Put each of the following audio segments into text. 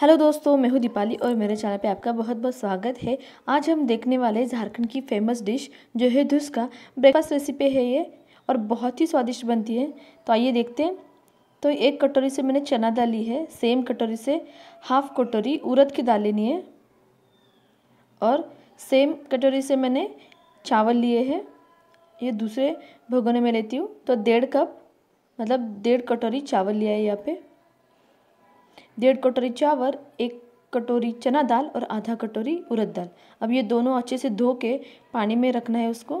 hello दोस्तों मैं हूँ दीपाली और मेरे चैनल पे आपका बहुत बहुत स्वागत है आज हम देखने वाले झारखंड की फेमस डिश जो है धुस का ब्रेकफास्ट रेसिपी है ये और बहुत ही स्वादिष्ट बनती है तो आइए देखते हैं तो एक कटोरी से मैंने चना दाल ली है सेम कटोरी से हाफ कटोरी उड़द की दाल लेनी है और सेम कटोरी से मैंने चावल लिए हैं ये दूसरे भगोने में लेती हूँ तो डेढ़ कप मतलब डेढ़ कटोरी चावल लिया है यहाँ पर डेढ़ कटोरी चावल एक कटोरी चना दाल और आधा कटोरी उड़द दाल अब ये दोनों अच्छे से धो के पानी में रखना है उसको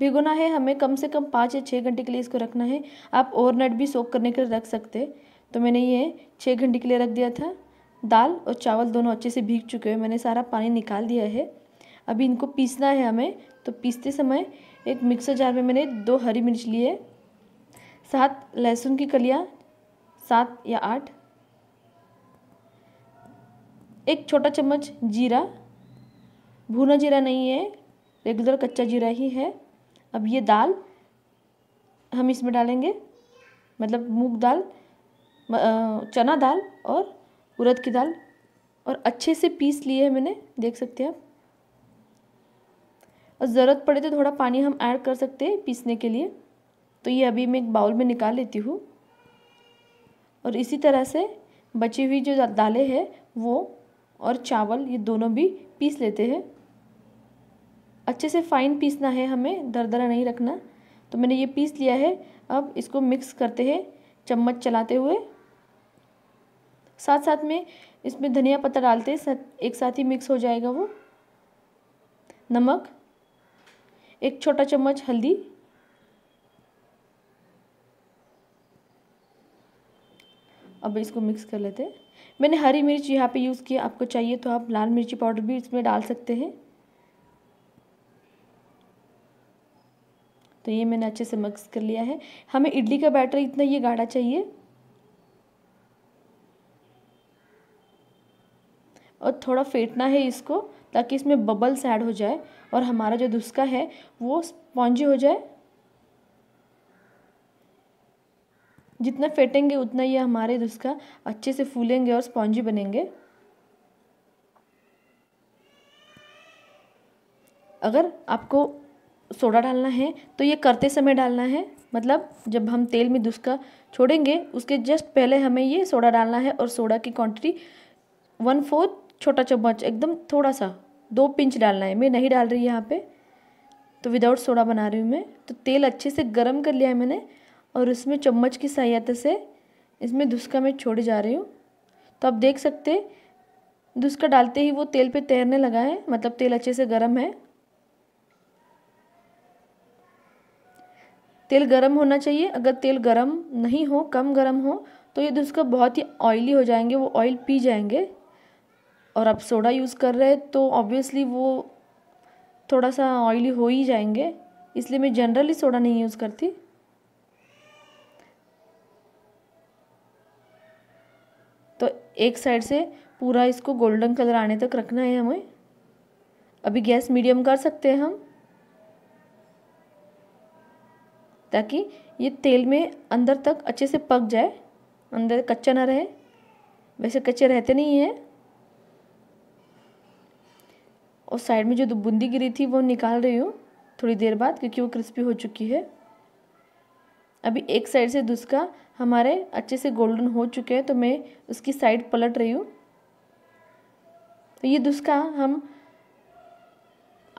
भिगोना है हमें कम से कम पाँच या छः घंटे के लिए इसको रखना है आप ओवरनाइट भी सोख करने के लिए रख सकते तो मैंने ये छः घंटे के लिए रख दिया था दाल और चावल दोनों अच्छे से भीग चुके हैं मैंने सारा पानी निकाल दिया है अभी इनको पीसना है हमें तो पीसते समय एक मिक्सर जार में मैंने दो हरी मिर्च लिए सात लहसुन की कलियाँ सात या आठ एक छोटा चम्मच जीरा भुना जीरा नहीं है रेगुलर कच्चा जीरा ही है अब ये दाल हम इसमें डालेंगे मतलब मूंग दाल चना दाल और उड़द की दाल और अच्छे से पीस लिए है मैंने देख सकते हैं आप और ज़रूरत पड़े तो थोड़ा पानी हम ऐड कर सकते हैं पीसने के लिए तो ये अभी मैं एक बाउल में निकाल लेती हूँ और इसी तरह से बची हुई जो दालें हैं वो और चावल ये दोनों भी पीस लेते हैं अच्छे से फाइन पीसना है हमें दरदरा नहीं रखना तो मैंने ये पीस लिया है अब इसको मिक्स करते हैं चम्मच चलाते हुए साथ साथ में इसमें धनिया पत्ता डालते हैं एक साथ ही मिक्स हो जाएगा वो नमक एक छोटा चम्मच हल्दी अब इसको मिक्स कर लेते हैं मैंने हरी मिर्च यहाँ पे यूज़ किया आपको चाहिए तो आप लाल मिर्ची पाउडर भी इसमें डाल सकते हैं तो ये मैंने अच्छे से मिक्स कर लिया है हमें इडली का बैटर इतना ये गाढ़ा चाहिए और थोड़ा फेंटना है इसको ताकि इसमें बबल्स ऐड हो जाए और हमारा जो दुस्का है वो स्पॉन्जी हो जाए जितना फेंटेंगे उतना ये हमारे उसका अच्छे से फूलेंगे और स्पॉन्जी बनेंगे अगर आपको सोडा डालना है तो ये करते समय डालना है मतलब जब हम तेल में दुस्का छोड़ेंगे उसके जस्ट पहले हमें ये सोडा डालना है और सोडा की क्वांटिटी वन फोर्थ छोटा चम्मच एकदम थोड़ा सा दो पिंच डालना है मैं नहीं डाल रही यहाँ पे तो विदाउट सोडा बना रही हूँ मैं तो तेल अच्छे से गर्म कर लिया है मैंने और इसमें चम्मच की सहायता से इसमें धुसका मैं छोड़े जा रही हूँ तो आप देख सकते धुसका डालते ही वो तेल पे तैरने लगा है मतलब तेल अच्छे से गर्म है तेल गर्म होना चाहिए अगर तेल गर्म नहीं हो कम गर्म हो तो ये धुसका बहुत ही ऑयली हो जाएंगे वो ऑयल पी जाएंगे और आप सोडा यूज़ कर रहे हैं तो ऑब्वियसली वो थोड़ा सा ऑयली हो ही जाएंगे इसलिए मैं जनरली सोडा नहीं यूज़ करती एक साइड से पूरा इसको गोल्डन कलर आने तक रखना है हमें अभी गैस मीडियम कर सकते हैं हम ताकि ये तेल में अंदर तक अच्छे से पक जाए अंदर कच्चा ना रहे वैसे कच्चे रहते नहीं हैं और साइड में जो बूंदी गिरी थी वो निकाल रही हूँ थोड़ी देर बाद क्योंकि वो क्रिस्पी हो चुकी है अभी एक साइड से दूसरा हमारे अच्छे से गोल्डन हो चुके हैं तो मैं उसकी साइड पलट रही हूँ तो ये दुस्का हम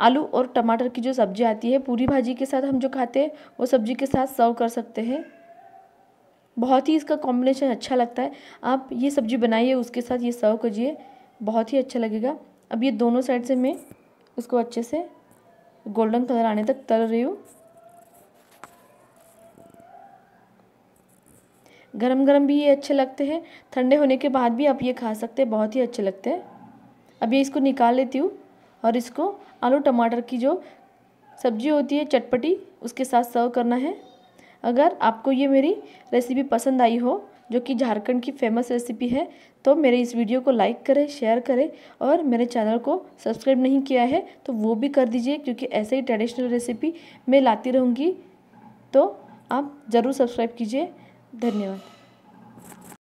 आलू और टमाटर की जो सब्जी आती है पूरी भाजी के साथ हम जो खाते हैं वो सब्जी के साथ सर्व कर सकते हैं बहुत ही इसका कॉम्बिनेशन अच्छा लगता है आप ये सब्जी बनाइए उसके साथ ये सर्व करिए बहुत ही अच्छा लगेगा अब ये दोनों साइड से मैं उसको अच्छे से गोल्डन कलर आने तक तल रही हूँ गरम गरम भी ये अच्छे लगते हैं ठंडे होने के बाद भी आप ये खा सकते हैं बहुत ही अच्छे लगते हैं अब ये इसको निकाल लेती हूँ और इसको आलू टमाटर की जो सब्जी होती है चटपटी उसके साथ सर्व करना है अगर आपको ये मेरी रेसिपी पसंद आई हो जो कि झारखंड की फेमस रेसिपी है तो मेरे इस वीडियो को लाइक करें शेयर करें और मेरे चैनल को सब्सक्राइब नहीं किया है तो वो भी कर दीजिए क्योंकि ऐसे ही ट्रेडिशनल रेसिपी मैं लाती रहूँगी तो आप ज़रूर सब्सक्राइब कीजिए धन्यवाद